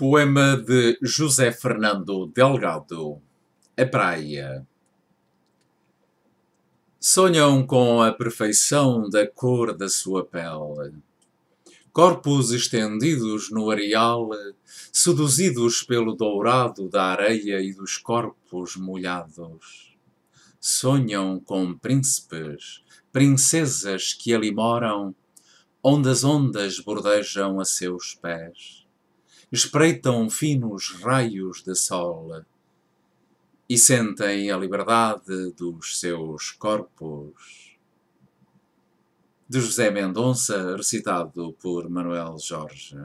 Poema de José Fernando Delgado A Praia Sonham com a perfeição da cor da sua pele. Corpos estendidos no areal, seduzidos pelo dourado da areia e dos corpos molhados. Sonham com príncipes, princesas que ali moram, onde as ondas bordejam a seus pés espreitam finos raios de sol e sentem a liberdade dos seus corpos. De José Mendonça, recitado por Manuel Jorge.